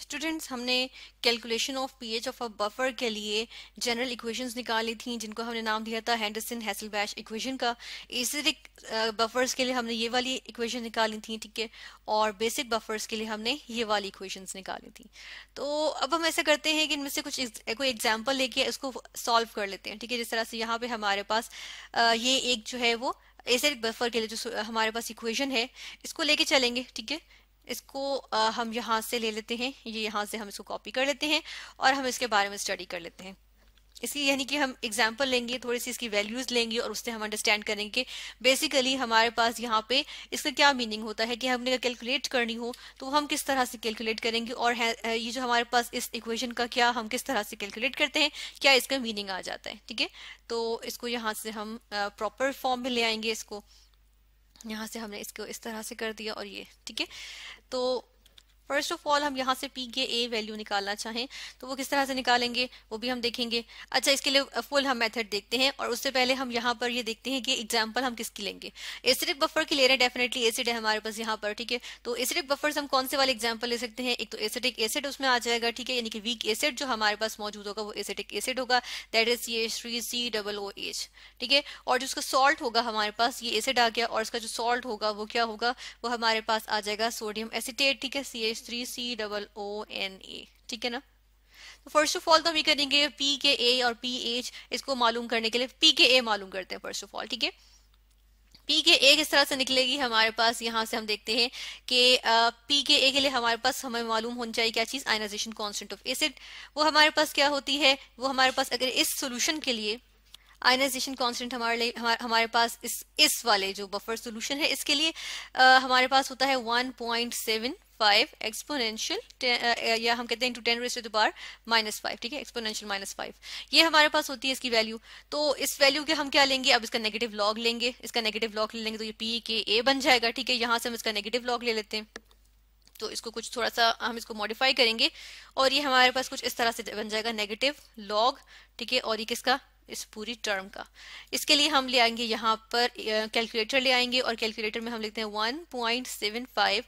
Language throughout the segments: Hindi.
स्टूडेंट्स हमने calculation of pH of a buffer के लिए जनरल इक्वेशंस निकाली थी जिनको हमने नाम दिया था हैंडरसन हैसलबैश इक्वेशन का एसिडिक बफर्स uh, के लिए हमने ये वाली इक्वेशन निकाली थी ठीक है और बेसिक बफर्स के लिए हमने ये वाली इक्वेशंस निकाली थी तो अब हम ऐसा करते हैं कि इनमें से कुछ कोई एग्जाम्पल लेके इसको सॉल्व कर लेते हैं ठीक है जिस तरह से यहाँ पे हमारे पास uh, ये एक जो है वो एसिडिक बफर के लिए जो हमारे पास इक्वेशन है इसको लेके चलेंगे ठीक है इसको आ, हम यहाँ से ले लेते हैं ये यहाँ से हम इसको कॉपी कर लेते हैं और हम इसके बारे में स्टडी कर लेते हैं इसकी यानी कि हम एग्जाम्पल लेंगे थोड़ी सी इसकी वैल्यूज लेंगे और उससे हम अंडरस्टैंड करेंगे कि बेसिकली हमारे पास यहाँ पे इसका क्या मीनिंग होता है कि हमने कैलकुलेट करनी हो तो हम किस तरह से कैलकुलेट करेंगे और ये जो हमारे पास इस इक्वेशन का क्या हम किस तरह से कैलकुलेट करते हैं क्या इसका मीनिंग आ जाता है ठीक है तो इसको यहाँ से हम प्रॉपर फॉर्म में ले आएंगे इसको यहाँ से हमने इसको इस तरह से कर दिया और ये ठीक है तो फर्स्ट ऑफ ऑल हम यहाँ से पी के ए वैल्यू निकालना चाहें तो वो किस तरह से निकालेंगे वो भी हम देखेंगे अच्छा इसके लिए फुल uh, हम मेथड देखते हैं और उससे पहले हम यहाँ पर ये यह देखते हैं कि एग्जाम्पल हम किसकी लेंगे एसिडिक बफर की ले रहे हैं डेफिनेटली एसिड है हमारे पास यहाँ पर ठीक है तो एसिडिक बफर से हम कौन से वाले एग्जाम्पल ले सकते हैं एक तो एसिडिक एसिड उसमें आ जाएगा ठीक है यानी कि वीक एसिड जो हमारे पास मौजूद होगा वो एसिडिक एसिड होगा दैट इज ये three C double O H ठीक है और जो उसका सॉल्ट होगा हमारे पास ये एसिड आ गया और उसका जो सॉल्ट होगा वो क्या होगा वो हमारे पास आ जाएगा सोडियम एसिटेट ठीक है C is three C double O N A ठीक है ना तो फर्स्ट ऑफ ऑल तो हम ये करेंगे पी के ए और पी एच इसको मालूम करने के लिए पी के ए मालूम करते हैं फर्स्ट ऑफ ऑल ठीक है पी के ए किस तरह से निकलेगी हमारे पास यहाँ से हम देखते हैं कि पी के ए के लिए हमारे पास हमें मालूम होनी चाहिए क्या चीज़ आयनाइजेशन कांस्टेंट ऑफ एसिड वो हमारे पास क्या होती है वो हमारे पास अगर इस सोल्यूशन के लिए आयनाइजेशन कांस्टेंट हमारे लिए हमारे, हमारे पास इस इस वाले जो बफर सोल्यूशन है इसके लिए आ, हमारे पास होता है seven five exponential uh, uh, या हम कहते हैं into ten raised to minus five ठीक है एक्सपोनेंशियल माइनस फाइव ये हमारे पास होती है इसकी वैल्यू तो इस वैल्यू के हम क्या लेंगे अब इसका नेगेटिव लॉग लेंगे इसका नेगेटिव लॉग ले लेंगे तो ये पी के ए बन जाएगा ठीक है यहाँ से हम इसका नेगेटिव लॉग ले लेते हैं तो इसको कुछ थोड़ा सा हम इसको मॉडिफाई करेंगे और ये हमारे पास कुछ इस तरह से बन जाएगा नेगेटिव लॉग ठीक है और ये किसका इस पूरी टर्म का इसके लिए हम ले आएंगे यहाँ पर कैलकुलेटर ले आएंगे और कैलकुलेटर में हम लिखते हैं one point seven five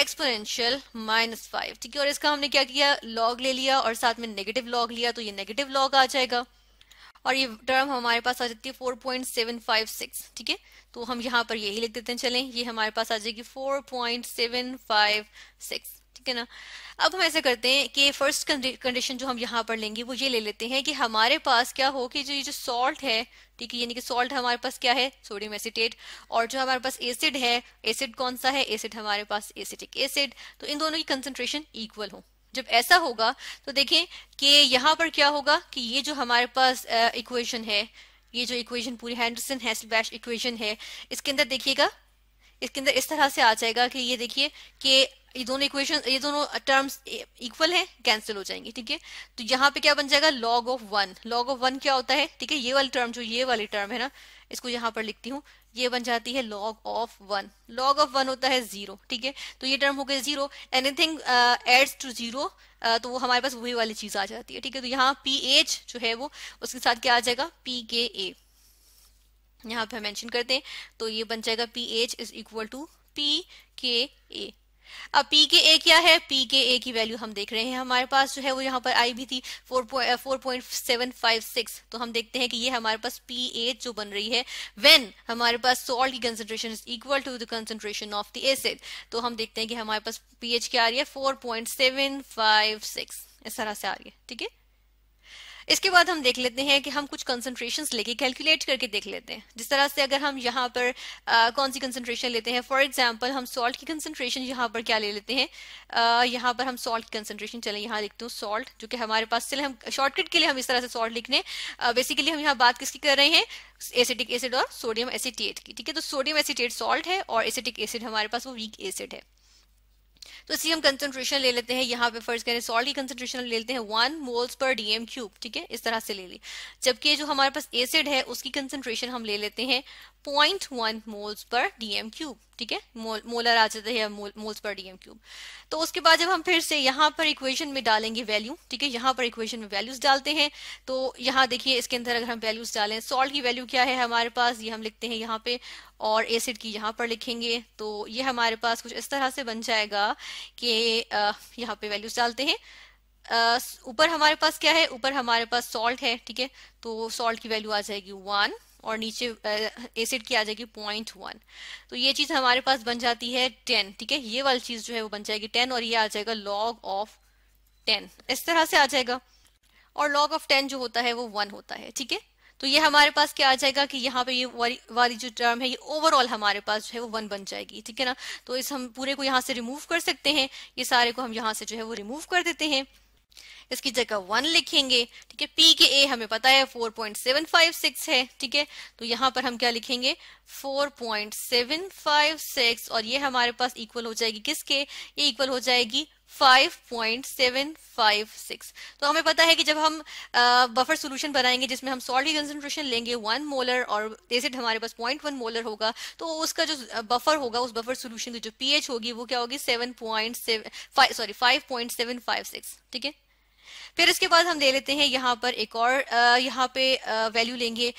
exponential minus five ठीक है और इसका हमने क्या किया लॉग ले लिया और साथ में नेगेटिव लॉग लिया तो ये नेगेटिव लॉग आ जाएगा और ये टर्म हमारे पास आ जाती है four point seven five six ठीक है तो हम यहाँ पर यही लिख देते हैं चलें ये हमारे पास आ जाएगी four point seven five six ठीक है ना अब हम ऐसा करते हैं कि फर्स्ट कंडीशन जो हम यहाँ पर लेंगे वो ये ले लेते हैं कि हमारे पास क्या हो कि जो ये जो सॉल्ट है ठीक है यानी कि सॉल्ट हमारे पास क्या है सोडियम एसिटेट और जो हमारे पास एसिड है एसिड कौन सा है एसिड हमारे पास एसिटिक एसिड तो इन दोनों की कंसेंट्रेशन इक्वल हो जब ऐसा होगा तो देखें कि यहाँ पर क्या होगा कि ये जो हमारे पास इक्वेशन है ये जो इक्वेशन पूरी हैंडरसन बैश इक्वेशन है इसके अंदर देखिएगा इसके अंदर इस तरह से आ जाएगा कि ये देखिए कि ये दोनों इक्वेशन ये दोनों टर्म्स इक्वल हैं कैंसिल हो जाएंगे ठीक है तो यहाँ पे क्या बन जाएगा log of one log of one क्या होता है ठीक है ये वाली टर्म जो ये वाली टर्म है ना इसको यहाँ पर लिखती हूँ ये बन जाती है log of one log of one होता है जीरो ठीक है तो ये टर्म हो गया zero anything adds to zero तो वो हमारे पास वही वाली चीज आ जाती है ठीक है तो यहाँ पी एच जो है वो उसके साथ क्या आ जाएगा पी के ए यहाँ पे मेंशन कर दें तो ये बन जाएगा P H is equal to P K A अब पी के ए क्या है पी के ए की वैल्यू हम देख रहे हैं हमारे पास जो है वो यहाँ पर आई भी थी four four point seven five six तो हम देखते हैं कि ये हमारे पास पी एच जो बन रही है वेन हमारे पास सॉल्ट की concentration is equal to the concentration of the acid तो हम देखते हैं कि हमारे पास पी एच क्या आ रही है four point seven five six इस तरह से आ रही है ठीक है इसके बाद हम देख लेते हैं कि हम कुछ कंसनट्रेशन लेके कैलकुलेट करके देख लेते हैं जिस तरह से अगर हम यहाँ पर आ, कौन सी कंसनट्रेशन लेते हैं फॉर एग्जाम्पल हम सॉल्ट की कंसंट्रेशन यहाँ पर क्या ले लेते हैं यहाँ पर हम सॉल्ट की कंसंट्रेशन चले यहाँ लिखते हूँ सॉल्ट जो कि हमारे पास चले हम शॉर्टकट के लिए हम इस तरह से सॉल्ट लिख लें बेसिकली हम यहाँ बात किसकी कर रहे हैं एसिडिक एसिड और सोडियम एसिटेट की ठीक है तो सोडियम एसिटेट सॉल्ट है और एसिटिक एसिड हमारे पास वो वीक एसिड है तो इसी हम कंसेंट्रेशन ले लेते हैं यहाँ पे फर्ज करें सॉल्ट की कंसेंट्रेशन ले लेते हैं one moles per DM cube ठीक है इस तरह से ले ली जबकि जो हमारे पास एसिड है उसकी कंसेंट्रेशन हम ले लेते हैं point one moles per DM cube ठीक है मोलर आ जाते हैं mole, moles per DM cube तो उसके बाद जब हम फिर से यहाँ पर इक्वेशन में डालेंगे वैल्यू ठीक है यहाँ पर इक्वेशन में वैल्यूज डालते हैं तो यहाँ देखिए इसके अंदर अगर हम वैल्यूज डालें सॉल्ट की वैल्यू क्या है हमारे पास ये हम लिखते हैं यहाँ पे और एसिड की यहाँ पर लिखेंगे तो ये हमारे पास कुछ इस तरह से बन जाएगा कि यहाँ पे वैल्यूज डालते हैं ऊपर हमारे पास क्या है ऊपर हमारे पास सॉल्ट है ठीक है तो सॉल्ट की वैल्यू आ जाएगी वन और नीचे एसिड की आ जाएगी पॉइंट वन तो ये चीज हमारे पास बन जाती है टेन ठीक है ये वाली चीज जो है वो बन जाएगी टेन और ये आ जाएगा लॉग ऑफ टेन इस तरह से आ जाएगा और लॉग ऑफ टेन जो होता है वो वन होता है ठीक है तो ये हमारे पास क्या आ जाएगा कि यहाँ पे ये वाली वाली जो टर्म है ये ओवरऑल हमारे पास जो है वो वन बन जाएगी ठीक है ना तो इस हम पूरे को यहाँ से रिमूव कर सकते हैं ये सारे को हम यहाँ से जो है वो रिमूव कर देते हैं इसकी जगह वन लिखेंगे ठीक है पी के ए हमें पता है 4.756 है ठीक है तो यहाँ पर हम क्या लिखेंगे 4.756 और ये हमारे पास इक्वल हो जाएगी किसके ये इक्वल हो जाएगी 5.756 तो हमें पता है कि जब हम बफर सॉल्यूशन बनाएंगे जिसमें हम सॉल्ट की कंसेंट्रेशन लेंगे वन मोलर और एसिड हमारे पास पॉइंट वन मोलर होगा तो उसका जो बफर होगा उस बफर सॉल्यूशन की जो पीएच होगी वो क्या होगी सेवन फाइव सॉरी सिक्स ठीक है फिर इसके बाद हम ले लेते हैं यहाँ पर एक और यहाँ पे वैल्यू लेंगे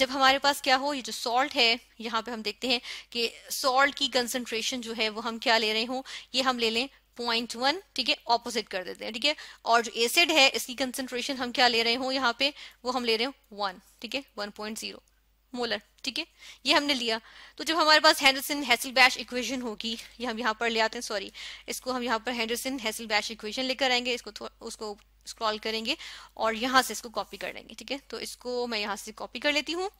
जब हमारे पास क्या हो ये जो सॉल्ट है यहाँ पे हम देखते हैं कि सॉल्ट की कंसंट्रेशन जो है वो हम क्या ले रहे हो ये हम ले लें पॉइंट वन ठीक है ऑपोजिट कर देते हैं ठीक है और जो एसिड है इसकी कंसेंट्रेशन हम क्या ले रहे हो यहाँ पे वो हम ले रहे हो वन ठीक है वन पॉइंट जीरो मोलर ठीक है ये हमने लिया तो जब हमारे पास हैंडरसन हैसल बैश इक्वेशन होगी ये हम यहाँ पर ले आते हैं सॉरी इसको हम यहाँ पर हैंडरसन हैसल बैश इक्वेशन लेकर आएंगे इसको उसको स्क्रॉल करेंगे और यहाँ से इसको कॉपी कर लेंगे ठीक है तो इसको मैं यहाँ से कॉपी कर लेती हूँ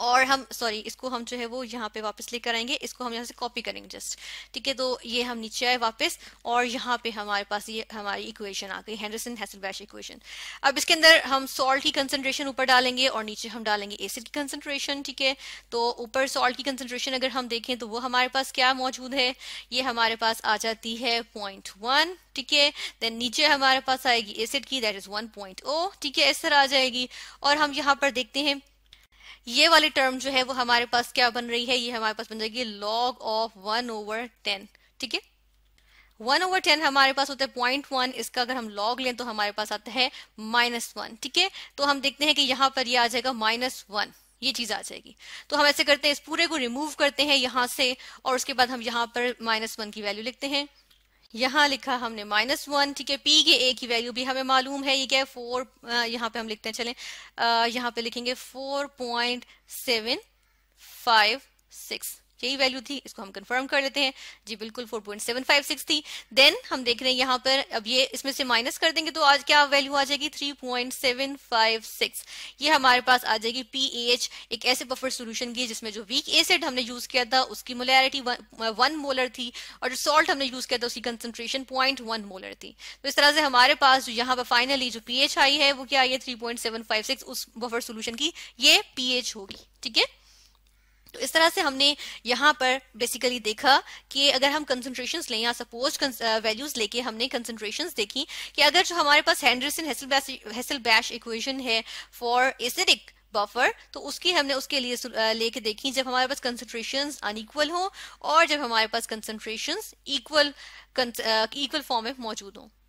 और हम सॉरी इसको हम जो है वो यहाँ पे वापस लेकर आएंगे इसको हम यहाँ से कॉपी करेंगे जस्ट ठीक है तो ये हम नीचे आए वापस और यहाँ पे हमारे पास ये हमारी इक्वेशन आ गई हैंडरसन हैसलबैश इक्वेशन अब इसके अंदर हम सॉल्ट की कंसनट्रेशन ऊपर डालेंगे और नीचे हम डालेंगे एसिड की कंसनट्रेशन ठीक है तो ऊपर सॉल्ट की कंसनट्रेशन अगर हम देखें तो वो हमारे पास क्या मौजूद है ये हमारे पास आ जाती है पॉइंट वन ठीक है देन नीचे हमारे पास आएगी एसिड की that is one point O ठीक है इस तरह आ जाएगी और हम यहाँ पर देखते हैं ये वाली टर्म जो है वो हमारे पास क्या बन रही है ये हमारे पास बन जाएगी log of one over ten ठीक है वन ओवर टेन हमारे पास होता है पॉइंट वन इसका अगर हम लॉग लें तो हमारे पास आता है माइनस वन ठीक है तो हम देखते हैं कि यहां पर ये यह आ जाएगा माइनस वन ये चीज आ जाएगी तो हम ऐसे करते हैं इस पूरे को रिमूव करते हैं यहां से और उसके बाद हम यहां पर माइनस वन की वैल्यू लिखते हैं यहाँ लिखा हमने माइनस वन ठीक है पी के ए की वैल्यू भी हमें मालूम है ये क्या है फोर यहाँ पे हम लिखते हैं चलें यहाँ पे लिखेंगे four point seven five six यही वैल्यू थी इसको हम कंफर्म कर लेते हैं जी बिल्कुल 4.756 थी देन हम देख रहे हैं यहाँ पर अब ये इसमें से माइनस कर देंगे तो आज क्या वैल्यू आ जाएगी 3.756 ये हमारे पास आ जाएगी पीएच एक ऐसे बफर सोल्यूशन की जिसमें जो वीक एसिड हमने यूज किया था उसकी मोलैरिटी वन मोलर थी और जो सॉल्ट हमने यूज किया था उसकी कंसेंट्रेशन पॉइंट मोलर थी तो इस तरह से हमारे पास जो यहाँ पर फाइनली जो एच आई है वो क्या आई है थ्री उस बफर सोल्यूशन की ये एच होगी ठीक है तो इस तरह से हमने यहाँ पर बेसिकली देखा कि अगर हम कंसंट्रेशंस लें या सपोज वैल्यूज uh, लेके हमने कंसंट्रेशंस देखी कि अगर जो हमारे पास हैंडरसन हेसल बैश इक्वेशन है फॉर एसिडिक बफर तो उसकी हमने उसके लिए uh, लेके देखी जब हमारे पास कंसनट्रेशन अनइक्वल हो और जब हमारे पास कंसंट्रेशन इक्वल इक्वल फॉर्म में मौजूद हों